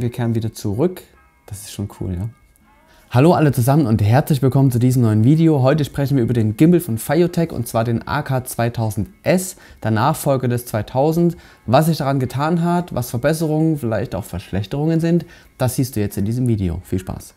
wir kehren wieder zurück. Das ist schon cool, ja. Hallo alle zusammen und herzlich willkommen zu diesem neuen Video. Heute sprechen wir über den Gimbal von Fiotech und zwar den AK2000S, der Nachfolger des 2000. Was sich daran getan hat, was Verbesserungen, vielleicht auch Verschlechterungen sind, das siehst du jetzt in diesem Video. Viel Spaß!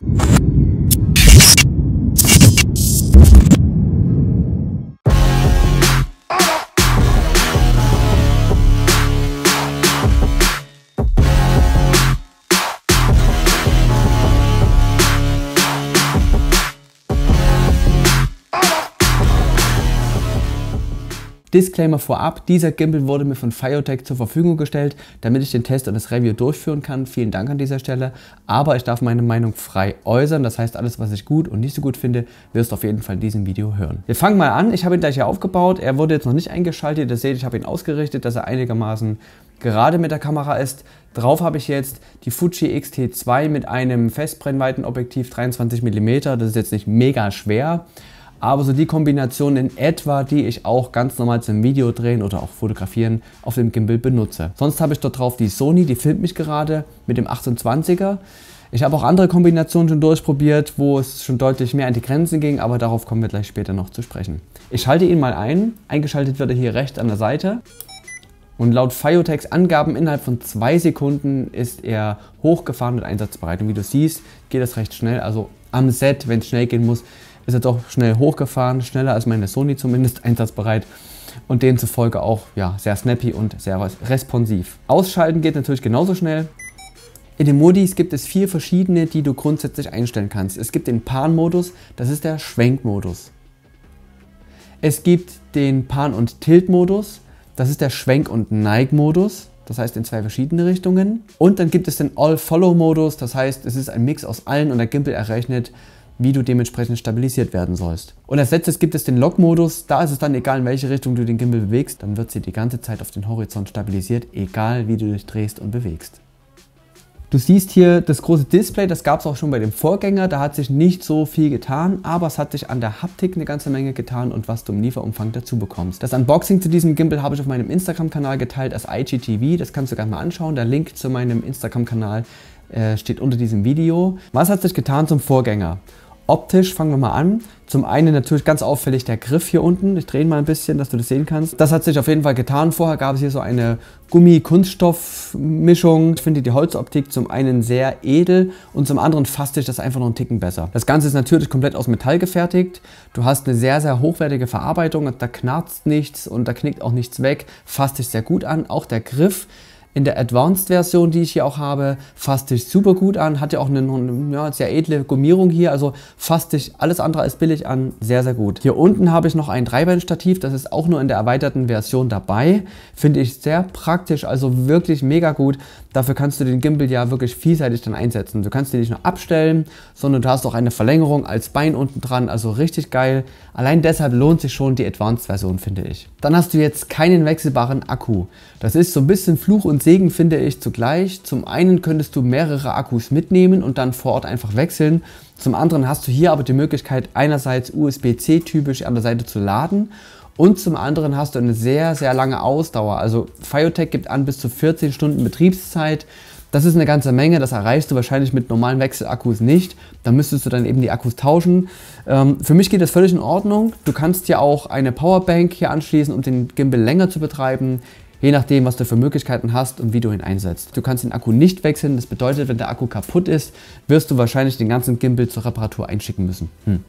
Disclaimer vorab, dieser Gimbal wurde mir von Fiotech zur Verfügung gestellt, damit ich den Test und das Review durchführen kann. Vielen Dank an dieser Stelle. Aber ich darf meine Meinung frei äußern. Das heißt, alles, was ich gut und nicht so gut finde, wirst du auf jeden Fall in diesem Video hören. Wir fangen mal an. Ich habe ihn gleich hier aufgebaut. Er wurde jetzt noch nicht eingeschaltet. Ihr seht, ich habe ihn ausgerichtet, dass er einigermaßen gerade mit der Kamera ist. Drauf habe ich jetzt die Fuji X-T2 mit einem Festbrennweitenobjektiv 23 mm. Das ist jetzt nicht mega schwer. Aber so die Kombination in etwa, die ich auch ganz normal zum Video drehen oder auch fotografieren auf dem Gimbal benutze. Sonst habe ich dort drauf die Sony, die filmt mich gerade mit dem 28er. Ich habe auch andere Kombinationen schon durchprobiert, wo es schon deutlich mehr an die Grenzen ging, aber darauf kommen wir gleich später noch zu sprechen. Ich schalte ihn mal ein. Eingeschaltet wird er hier rechts an der Seite. Und laut Fiotex Angaben innerhalb von zwei Sekunden ist er hochgefahren und einsatzbereit. Und wie du siehst, geht das recht schnell. Also am Set, wenn es schnell gehen muss, ist er doch schnell hochgefahren, schneller als meine Sony zumindest, einsatzbereit und demzufolge auch ja, sehr snappy und sehr responsiv. Ausschalten geht natürlich genauso schnell. In den Modis gibt es vier verschiedene, die du grundsätzlich einstellen kannst. Es gibt den Pan-Modus, das ist der Schwenkmodus. Es gibt den Pan- und Tilt-Modus, das ist der Schwenk- und Neig-Modus, das heißt in zwei verschiedene Richtungen. Und dann gibt es den All-Follow-Modus, das heißt es ist ein Mix aus allen und der Gimbal errechnet wie du dementsprechend stabilisiert werden sollst. Und als letztes gibt es den Lock-Modus. Da ist es dann egal, in welche Richtung du den Gimbal bewegst, dann wird sie die ganze Zeit auf den Horizont stabilisiert, egal wie du dich drehst und bewegst. Du siehst hier das große Display, das gab es auch schon bei dem Vorgänger, da hat sich nicht so viel getan, aber es hat sich an der Haptik eine ganze Menge getan und was du im Lieferumfang dazu bekommst. Das Unboxing zu diesem Gimbal habe ich auf meinem Instagram-Kanal geteilt als IGTV, das kannst du gerne mal anschauen, der Link zu meinem Instagram-Kanal äh, steht unter diesem Video. Was hat sich getan zum Vorgänger? Optisch fangen wir mal an. Zum einen natürlich ganz auffällig der Griff hier unten. Ich drehe ihn mal ein bisschen, dass du das sehen kannst. Das hat sich auf jeden Fall getan. Vorher gab es hier so eine Gummi-Kunststoff-Mischung. Ich finde die Holzoptik zum einen sehr edel und zum anderen fasst sich das einfach noch einen Ticken besser. Das Ganze ist natürlich komplett aus Metall gefertigt. Du hast eine sehr, sehr hochwertige Verarbeitung. Da knarzt nichts und da knickt auch nichts weg. Fasst sich sehr gut an. Auch der Griff in der Advanced-Version, die ich hier auch habe, fasst sich super gut an. Hat ja auch eine ja, sehr edle Gummierung hier, also fasst sich alles andere als billig an. Sehr, sehr gut. Hier unten habe ich noch ein Dreibein-Stativ, das ist auch nur in der erweiterten Version dabei. Finde ich sehr praktisch, also wirklich mega gut. Dafür kannst du den Gimbal ja wirklich vielseitig dann einsetzen. Du kannst ihn nicht nur abstellen, sondern du hast auch eine Verlängerung als Bein unten dran, also richtig geil. Allein deshalb lohnt sich schon die Advanced-Version, finde ich. Dann hast du jetzt keinen wechselbaren Akku. Das ist so ein bisschen Fluch und Segen finde ich zugleich. Zum einen könntest du mehrere Akkus mitnehmen und dann vor Ort einfach wechseln. Zum anderen hast du hier aber die Möglichkeit, einerseits USB-C typisch an der Seite zu laden und zum anderen hast du eine sehr, sehr lange Ausdauer. Also Fiotech gibt an bis zu 14 Stunden Betriebszeit. Das ist eine ganze Menge, das erreichst du wahrscheinlich mit normalen Wechselakkus nicht. Da müsstest du dann eben die Akkus tauschen. Ähm, für mich geht das völlig in Ordnung. Du kannst ja auch eine Powerbank hier anschließen, um den Gimbal länger zu betreiben je nachdem, was du für Möglichkeiten hast und wie du ihn einsetzt. Du kannst den Akku nicht wechseln, das bedeutet, wenn der Akku kaputt ist, wirst du wahrscheinlich den ganzen Gimbal zur Reparatur einschicken müssen. Hm.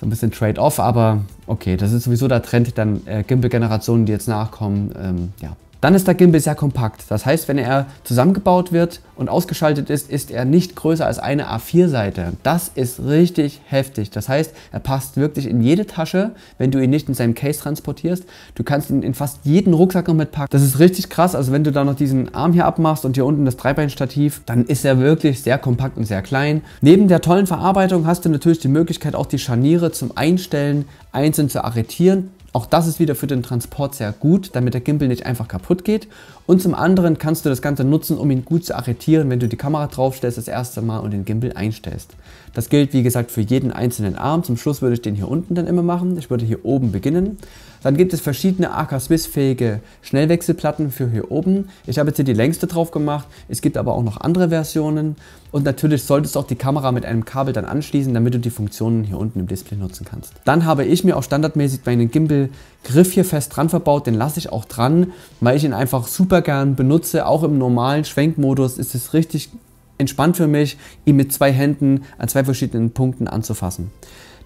So ein bisschen Trade-off, aber okay, das ist sowieso der Trend, dann äh, Gimbal-Generationen, die jetzt nachkommen, ähm, ja, dann ist der Gimbal sehr kompakt. Das heißt, wenn er zusammengebaut wird und ausgeschaltet ist, ist er nicht größer als eine A4-Seite. Das ist richtig heftig. Das heißt, er passt wirklich in jede Tasche, wenn du ihn nicht in seinem Case transportierst. Du kannst ihn in fast jeden Rucksack noch mitpacken. Das ist richtig krass. Also wenn du da noch diesen Arm hier abmachst und hier unten das Dreibeinstativ, dann ist er wirklich sehr kompakt und sehr klein. Neben der tollen Verarbeitung hast du natürlich die Möglichkeit, auch die Scharniere zum Einstellen einzeln zu arretieren auch das ist wieder für den Transport sehr gut, damit der Gimbal nicht einfach kaputt geht. Und zum anderen kannst du das Ganze nutzen, um ihn gut zu arretieren, wenn du die Kamera draufstellst das erste Mal und den Gimbal einstellst. Das gilt wie gesagt für jeden einzelnen Arm. Zum Schluss würde ich den hier unten dann immer machen. Ich würde hier oben beginnen. Dann gibt es verschiedene AK Swiss fähige Schnellwechselplatten für hier oben. Ich habe jetzt hier die längste drauf gemacht. Es gibt aber auch noch andere Versionen. Und natürlich solltest du auch die Kamera mit einem Kabel dann anschließen, damit du die Funktionen hier unten im Display nutzen kannst. Dann habe ich mir auch standardmäßig meinen Gimbal Griff hier fest dran verbaut. Den lasse ich auch dran, weil ich ihn einfach super gern benutze. Auch im normalen Schwenkmodus ist es richtig entspannt für mich, ihn mit zwei Händen an zwei verschiedenen Punkten anzufassen.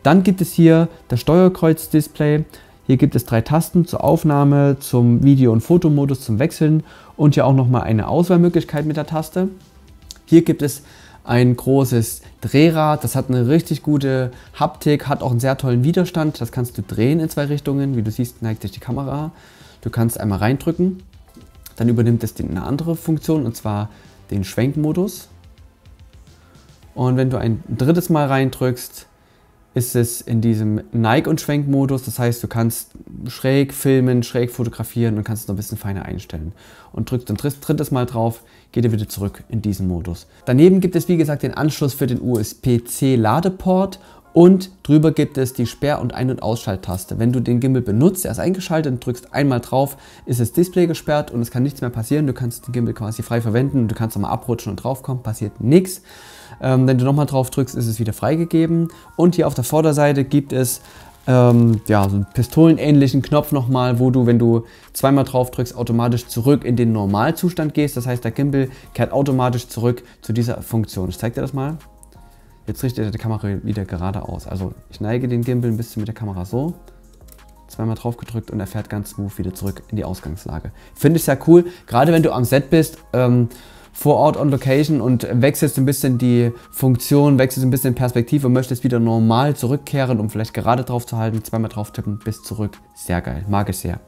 Dann gibt es hier das Steuerkreuz-Display. Hier gibt es drei Tasten zur Aufnahme, zum Video- und Fotomodus, zum Wechseln und hier auch nochmal eine Auswahlmöglichkeit mit der Taste. Hier gibt es ein großes Drehrad, das hat eine richtig gute Haptik, hat auch einen sehr tollen Widerstand. Das kannst du drehen in zwei Richtungen. Wie du siehst, neigt sich die Kamera. Du kannst einmal reindrücken, dann übernimmt es eine andere Funktion und zwar den Schwenkmodus. Und wenn du ein drittes Mal reindrückst, ist es in diesem Neig- und Schwenkmodus. Das heißt, du kannst schräg filmen, schräg fotografieren und kannst es noch ein bisschen feiner einstellen. Und drückst dann drittes Mal drauf, geht er wieder zurück in diesen Modus. Daneben gibt es wie gesagt den Anschluss für den USB-C-Ladeport und drüber gibt es die Sperr- und Ein- und Ausschalttaste. Wenn du den Gimbal benutzt, er ist eingeschaltet und drückst einmal drauf, ist das Display gesperrt und es kann nichts mehr passieren. Du kannst den Gimbal quasi frei verwenden und du kannst nochmal abrutschen und draufkommen, passiert nichts. Ähm, wenn du nochmal drauf drückst, ist es wieder freigegeben. Und hier auf der Vorderseite gibt es ähm, ja, so einen pistolenähnlichen Knopf nochmal, wo du, wenn du zweimal drauf drückst, automatisch zurück in den Normalzustand gehst. Das heißt, der Gimbal kehrt automatisch zurück zu dieser Funktion. Ich zeig dir das mal. Jetzt richtet er die Kamera wieder gerade aus. Also ich neige den Gimbal ein bisschen mit der Kamera so. Zweimal drauf gedrückt und er fährt ganz smooth wieder zurück in die Ausgangslage. Finde ich sehr cool, gerade wenn du am Set bist. Ähm, vor Ort on Location und wechselst ein bisschen die Funktion, wechselst ein bisschen Perspektive und möchtest wieder normal zurückkehren, um vielleicht gerade drauf zu halten, zweimal drauf tippen, bis zurück. Sehr geil, mag ich sehr.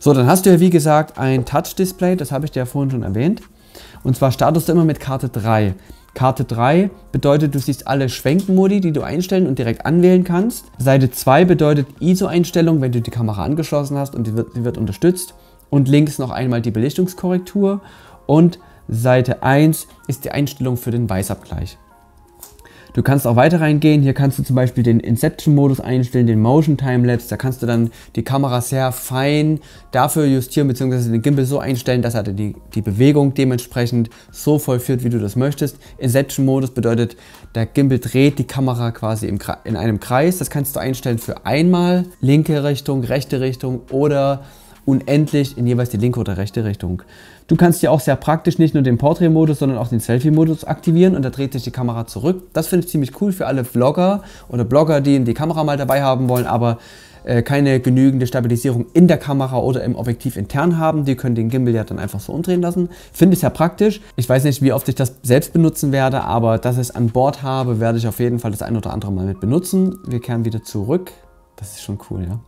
So, dann hast du ja wie gesagt ein Touch-Display, das habe ich dir ja vorhin schon erwähnt. Und zwar startest du immer mit Karte 3. Karte 3 bedeutet, du siehst alle Schwenkmodi, die du einstellen und direkt anwählen kannst. Seite 2 bedeutet ISO-Einstellung, wenn du die Kamera angeschlossen hast und die wird, die wird unterstützt. Und links noch einmal die Belichtungskorrektur und Seite 1 ist die Einstellung für den Weißabgleich. Du kannst auch weiter reingehen. Hier kannst du zum Beispiel den Inception-Modus einstellen, den Motion Timelapse. Da kannst du dann die Kamera sehr fein dafür justieren, beziehungsweise den Gimbal so einstellen, dass er die, die Bewegung dementsprechend so vollführt, wie du das möchtest. Inception-Modus bedeutet, der Gimbal dreht die Kamera quasi im, in einem Kreis. Das kannst du einstellen für einmal linke Richtung, rechte Richtung oder unendlich in jeweils die linke oder rechte Richtung. Du kannst ja auch sehr praktisch nicht nur den Portrait-Modus, sondern auch den Selfie-Modus aktivieren und da dreht sich die Kamera zurück. Das finde ich ziemlich cool für alle Vlogger oder Blogger, die die Kamera mal dabei haben wollen, aber äh, keine genügende Stabilisierung in der Kamera oder im Objektiv intern haben. Die können den Gimbal ja dann einfach so umdrehen lassen. Finde ich sehr praktisch. Ich weiß nicht, wie oft ich das selbst benutzen werde, aber dass ich es an Bord habe, werde ich auf jeden Fall das ein oder andere Mal mit benutzen. Wir kehren wieder zurück. Das ist schon cool, ja.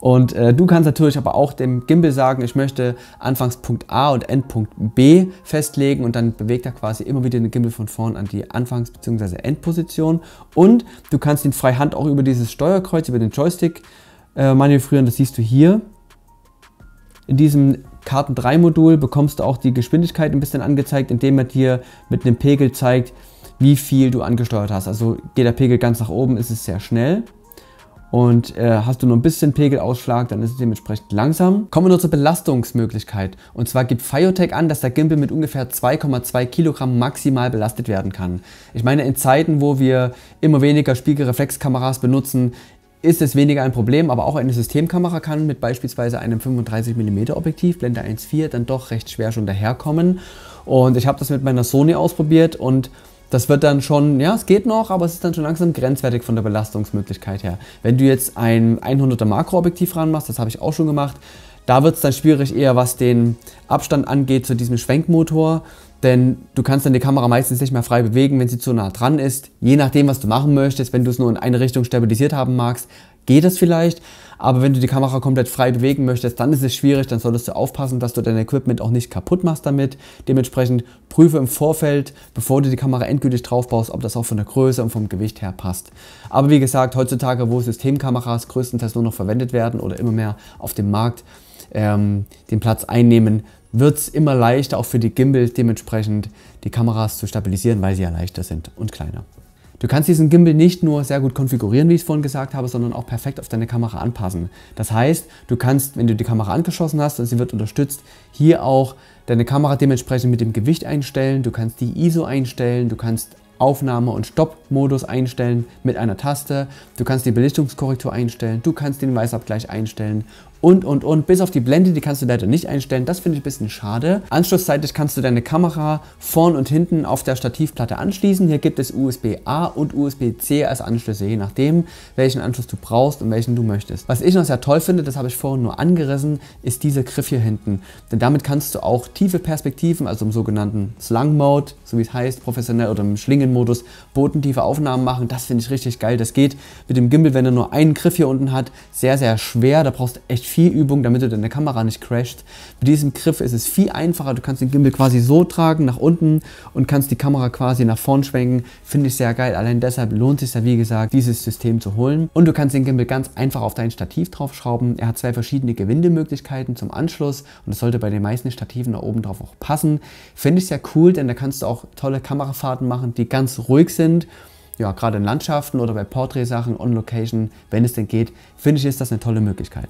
Und äh, du kannst natürlich aber auch dem Gimbal sagen, ich möchte Anfangspunkt A und Endpunkt B festlegen und dann bewegt er quasi immer wieder den Gimbal von vorn an die Anfangs- bzw. Endposition. Und du kannst ihn freihand auch über dieses Steuerkreuz, über den Joystick äh, manövrieren. Das siehst du hier. In diesem Karten 3 Modul bekommst du auch die Geschwindigkeit ein bisschen angezeigt, indem er dir mit einem Pegel zeigt, wie viel du angesteuert hast. Also geht der Pegel ganz nach oben, ist es sehr schnell. Und äh, hast du nur ein bisschen Pegelausschlag, dann ist es dementsprechend langsam. Kommen wir nur zur Belastungsmöglichkeit. Und zwar gibt Fiotech an, dass der Gimbal mit ungefähr 2,2 Kilogramm maximal belastet werden kann. Ich meine, in Zeiten, wo wir immer weniger Spiegelreflexkameras benutzen, ist es weniger ein Problem, aber auch eine Systemkamera kann mit beispielsweise einem 35mm Objektiv, Blende 1.4, dann doch recht schwer schon daherkommen. Und ich habe das mit meiner Sony ausprobiert und das wird dann schon, ja, es geht noch, aber es ist dann schon langsam grenzwertig von der Belastungsmöglichkeit her. Wenn du jetzt ein 100er Makroobjektiv ranmachst, das habe ich auch schon gemacht, da wird es dann schwierig eher, was den Abstand angeht zu diesem Schwenkmotor, denn du kannst dann die Kamera meistens nicht mehr frei bewegen, wenn sie zu nah dran ist. Je nachdem, was du machen möchtest, wenn du es nur in eine Richtung stabilisiert haben magst, geht es vielleicht. Aber wenn du die Kamera komplett frei bewegen möchtest, dann ist es schwierig, dann solltest du aufpassen, dass du dein Equipment auch nicht kaputt machst damit. Dementsprechend prüfe im Vorfeld, bevor du die Kamera endgültig draufbaust, ob das auch von der Größe und vom Gewicht her passt. Aber wie gesagt, heutzutage, wo Systemkameras größtenteils nur noch verwendet werden oder immer mehr auf dem Markt ähm, den Platz einnehmen, wird es immer leichter, auch für die Gimbals dementsprechend die Kameras zu stabilisieren, weil sie ja leichter sind und kleiner. Du kannst diesen Gimbal nicht nur sehr gut konfigurieren, wie ich es vorhin gesagt habe, sondern auch perfekt auf deine Kamera anpassen. Das heißt, du kannst, wenn du die Kamera angeschossen hast und sie wird unterstützt, hier auch deine Kamera dementsprechend mit dem Gewicht einstellen, du kannst die ISO einstellen, du kannst Aufnahme- und Stopp-Modus einstellen mit einer Taste, du kannst die Belichtungskorrektur einstellen, du kannst den Weißabgleich einstellen und und und bis auf die Blende, die kannst du leider nicht einstellen. Das finde ich ein bisschen schade. Anschlussseitig kannst du deine Kamera vorn und hinten auf der Stativplatte anschließen. Hier gibt es USB-A und USB-C als Anschlüsse, je nachdem, welchen Anschluss du brauchst und welchen du möchtest. Was ich noch sehr toll finde, das habe ich vorhin nur angerissen, ist dieser Griff hier hinten. Denn damit kannst du auch tiefe Perspektiven, also im sogenannten Slang Mode, so wie es heißt, professionell oder im Schlingenmodus, bodentiefe Aufnahmen machen. Das finde ich richtig geil. Das geht mit dem Gimbal, wenn er nur einen Griff hier unten hat, sehr, sehr schwer. Da brauchst du echt viel Übung, damit du deine Kamera nicht crasht. Mit diesem Griff ist es viel einfacher. Du kannst den Gimbal quasi so tragen, nach unten und kannst die Kamera quasi nach vorn schwenken. Finde ich sehr geil. Allein deshalb lohnt es sich ja, wie gesagt, dieses System zu holen. Und du kannst den Gimbal ganz einfach auf dein Stativ draufschrauben. Er hat zwei verschiedene Gewindemöglichkeiten zum Anschluss und das sollte bei den meisten Stativen da oben drauf auch passen. Finde ich sehr cool, denn da kannst du auch tolle Kamerafahrten machen, die ganz ruhig sind ja, gerade in Landschaften oder bei Portrait-Sachen, on Location, wenn es denn geht, finde ich, ist das eine tolle Möglichkeit.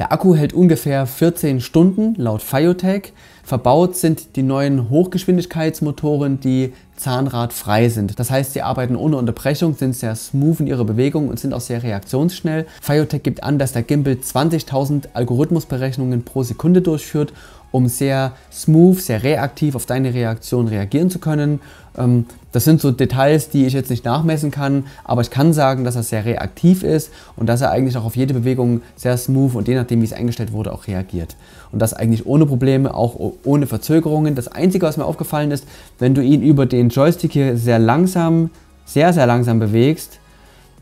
Der Akku hält ungefähr 14 Stunden laut Fiotech. Verbaut sind die neuen Hochgeschwindigkeitsmotoren, die zahnradfrei sind. Das heißt, sie arbeiten ohne Unterbrechung, sind sehr smooth in ihrer Bewegung und sind auch sehr reaktionsschnell. Fiotech gibt an, dass der Gimbal 20.000 Algorithmusberechnungen pro Sekunde durchführt um sehr smooth, sehr reaktiv auf deine Reaktion reagieren zu können. Ähm, das sind so Details, die ich jetzt nicht nachmessen kann, aber ich kann sagen, dass er sehr reaktiv ist und dass er eigentlich auch auf jede Bewegung sehr smooth und je nachdem, wie es eingestellt wurde, auch reagiert. Und das eigentlich ohne Probleme, auch ohne Verzögerungen. Das Einzige, was mir aufgefallen ist, wenn du ihn über den Joystick hier sehr langsam, sehr, sehr langsam bewegst,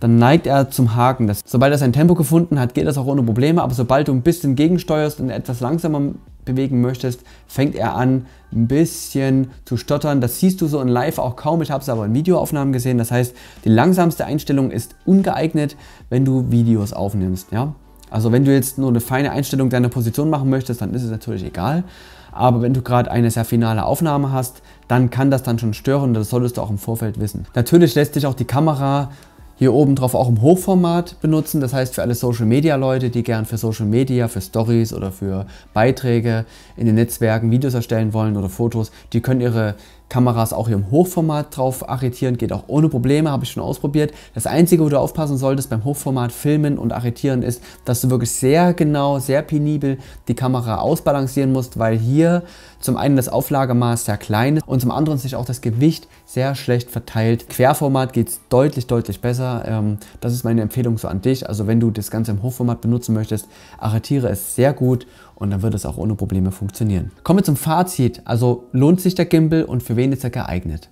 dann neigt er zum Haken. Das, sobald er sein Tempo gefunden hat, geht das auch ohne Probleme, aber sobald du ein bisschen gegensteuerst und etwas langsamer bewegen möchtest, fängt er an, ein bisschen zu stottern. Das siehst du so in Live auch kaum. Ich habe es aber in Videoaufnahmen gesehen. Das heißt, die langsamste Einstellung ist ungeeignet, wenn du Videos aufnimmst. Ja? Also wenn du jetzt nur eine feine Einstellung deiner Position machen möchtest, dann ist es natürlich egal. Aber wenn du gerade eine sehr finale Aufnahme hast, dann kann das dann schon stören. Das solltest du auch im Vorfeld wissen. Natürlich lässt sich auch die Kamera hier oben drauf auch im Hochformat benutzen. Das heißt für alle Social Media Leute, die gern für Social Media, für Stories oder für Beiträge in den Netzwerken Videos erstellen wollen oder Fotos, die können ihre Kameras auch hier im Hochformat drauf arretieren, geht auch ohne Probleme, habe ich schon ausprobiert. Das Einzige, wo du aufpassen solltest beim Hochformat filmen und arretieren ist, dass du wirklich sehr genau, sehr penibel die Kamera ausbalancieren musst, weil hier zum einen das Auflagemaß sehr klein ist und zum anderen sich auch das Gewicht sehr schlecht verteilt. Querformat geht es deutlich, deutlich besser. Ähm, das ist meine Empfehlung so an dich. Also wenn du das Ganze im Hochformat benutzen möchtest, arretiere es sehr gut und dann wird es auch ohne Probleme funktionieren. Kommen wir zum Fazit. Also lohnt sich der Gimbal und für wen ist er geeignet?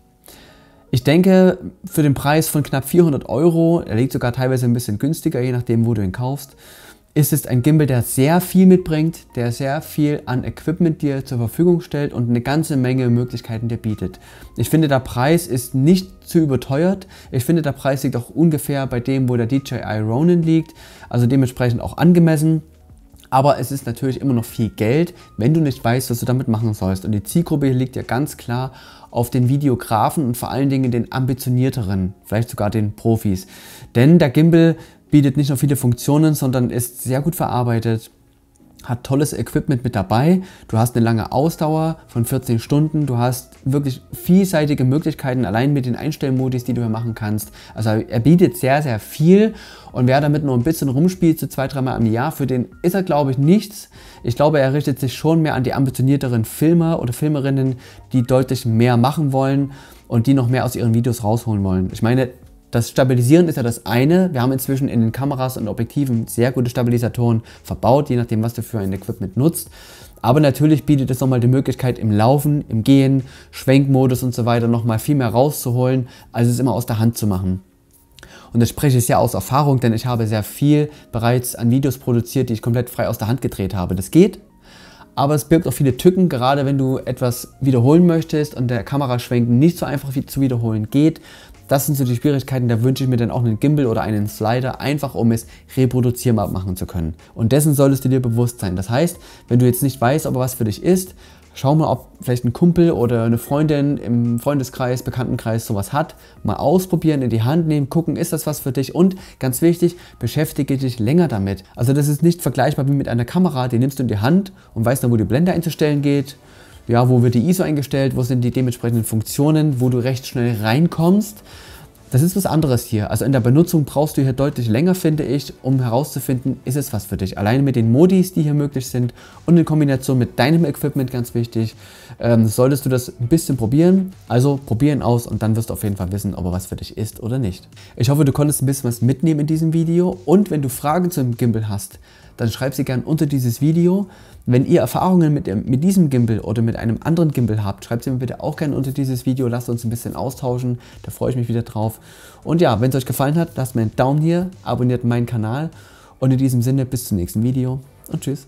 Ich denke, für den Preis von knapp 400 Euro, er liegt sogar teilweise ein bisschen günstiger, je nachdem, wo du ihn kaufst, ist es ein Gimbal, der sehr viel mitbringt, der sehr viel an Equipment dir zur Verfügung stellt und eine ganze Menge Möglichkeiten dir bietet. Ich finde, der Preis ist nicht zu überteuert. Ich finde, der Preis liegt auch ungefähr bei dem, wo der DJI Ronin liegt, also dementsprechend auch angemessen. Aber es ist natürlich immer noch viel Geld, wenn du nicht weißt, was du damit machen sollst. Und die Zielgruppe liegt ja ganz klar auf den Videografen und vor allen Dingen den ambitionierteren, vielleicht sogar den Profis. Denn der Gimbal bietet nicht nur viele Funktionen, sondern ist sehr gut verarbeitet, hat tolles Equipment mit dabei, du hast eine lange Ausdauer von 14 Stunden, du hast wirklich vielseitige Möglichkeiten allein mit den Einstellmodis, die du hier machen kannst. Also er bietet sehr, sehr viel und wer damit nur ein bisschen rumspielt, so zwei, dreimal im Jahr, für den ist er, glaube ich, nichts. Ich glaube, er richtet sich schon mehr an die ambitionierteren Filmer oder Filmerinnen, die deutlich mehr machen wollen und die noch mehr aus ihren Videos rausholen wollen. Ich meine, das Stabilisieren ist ja das eine. Wir haben inzwischen in den Kameras und Objektiven sehr gute Stabilisatoren verbaut, je nachdem, was du für ein Equipment nutzt. Aber natürlich bietet es nochmal die Möglichkeit, im Laufen, im Gehen, Schwenkmodus und so weiter nochmal viel mehr rauszuholen, als es immer aus der Hand zu machen. Und das spreche ich ja aus Erfahrung, denn ich habe sehr viel bereits an Videos produziert, die ich komplett frei aus der Hand gedreht habe. Das geht, aber es birgt auch viele Tücken, gerade wenn du etwas wiederholen möchtest und der Kameraschwenken nicht so einfach wie zu wiederholen geht, das sind so die Schwierigkeiten, da wünsche ich mir dann auch einen Gimbal oder einen Slider, einfach um es reproduzierbar machen zu können. Und dessen solltest du dir bewusst sein. Das heißt, wenn du jetzt nicht weißt, ob er was für dich ist, schau mal, ob vielleicht ein Kumpel oder eine Freundin im Freundeskreis, Bekanntenkreis sowas hat. Mal ausprobieren, in die Hand nehmen, gucken, ist das was für dich? Und ganz wichtig, beschäftige dich länger damit. Also das ist nicht vergleichbar wie mit einer Kamera, die nimmst du in die Hand und weißt dann, wo die Blende einzustellen geht ja, wo wird die ISO eingestellt, wo sind die dementsprechenden Funktionen, wo du recht schnell reinkommst das ist was anderes hier. Also in der Benutzung brauchst du hier deutlich länger, finde ich, um herauszufinden, ist es was für dich. Alleine mit den Modis, die hier möglich sind und in Kombination mit deinem Equipment, ganz wichtig, ähm, solltest du das ein bisschen probieren. Also probieren aus und dann wirst du auf jeden Fall wissen, ob er was für dich ist oder nicht. Ich hoffe, du konntest ein bisschen was mitnehmen in diesem Video und wenn du Fragen zum Gimbal hast, dann schreib sie gerne unter dieses Video. Wenn ihr Erfahrungen mit, mit diesem Gimbal oder mit einem anderen Gimbal habt, schreibt sie mir bitte auch gerne unter dieses Video. Lasst uns ein bisschen austauschen. Da freue ich mich wieder drauf. Und ja, wenn es euch gefallen hat, lasst mir einen Daumen hier, abonniert meinen Kanal. Und in diesem Sinne, bis zum nächsten Video und tschüss.